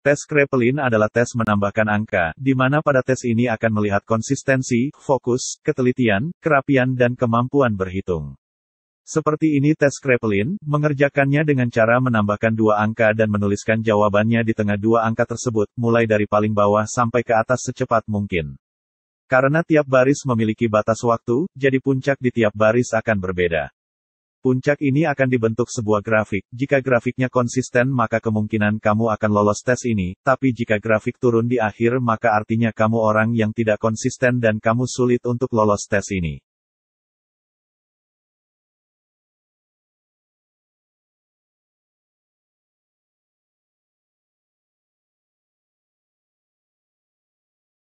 Tes Kreplin adalah tes menambahkan angka, di mana pada tes ini akan melihat konsistensi, fokus, ketelitian, kerapian dan kemampuan berhitung. Seperti ini tes Kreplin, mengerjakannya dengan cara menambahkan dua angka dan menuliskan jawabannya di tengah dua angka tersebut, mulai dari paling bawah sampai ke atas secepat mungkin. Karena tiap baris memiliki batas waktu, jadi puncak di tiap baris akan berbeda. Puncak ini akan dibentuk sebuah grafik. Jika grafiknya konsisten, maka kemungkinan kamu akan lolos tes ini. Tapi jika grafik turun di akhir, maka artinya kamu orang yang tidak konsisten dan kamu sulit untuk lolos tes ini.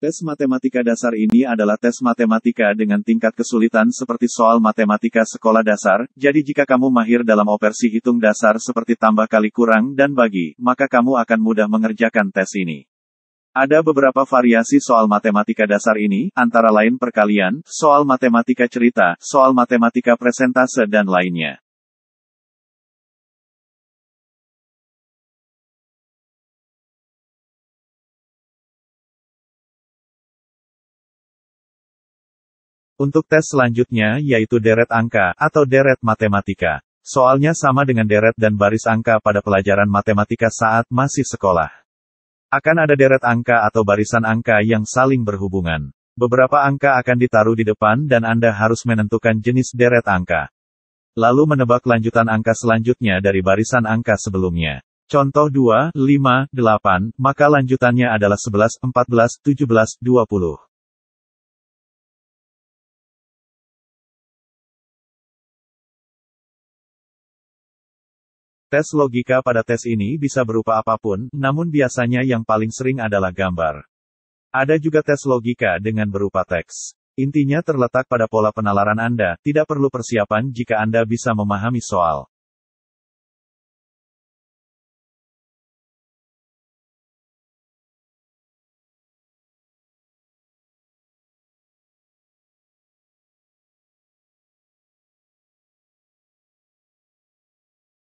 Tes matematika dasar ini adalah tes matematika dengan tingkat kesulitan seperti soal matematika sekolah dasar, jadi jika kamu mahir dalam operasi hitung dasar seperti tambah kali kurang dan bagi, maka kamu akan mudah mengerjakan tes ini. Ada beberapa variasi soal matematika dasar ini, antara lain perkalian, soal matematika cerita, soal matematika presentase dan lainnya. Untuk tes selanjutnya yaitu deret angka, atau deret matematika. Soalnya sama dengan deret dan baris angka pada pelajaran matematika saat masih sekolah. Akan ada deret angka atau barisan angka yang saling berhubungan. Beberapa angka akan ditaruh di depan dan Anda harus menentukan jenis deret angka. Lalu menebak lanjutan angka selanjutnya dari barisan angka sebelumnya. Contoh 2, 5, 8, maka lanjutannya adalah 11, 14, 17, 20. Tes logika pada tes ini bisa berupa apapun, namun biasanya yang paling sering adalah gambar. Ada juga tes logika dengan berupa teks. Intinya terletak pada pola penalaran Anda, tidak perlu persiapan jika Anda bisa memahami soal.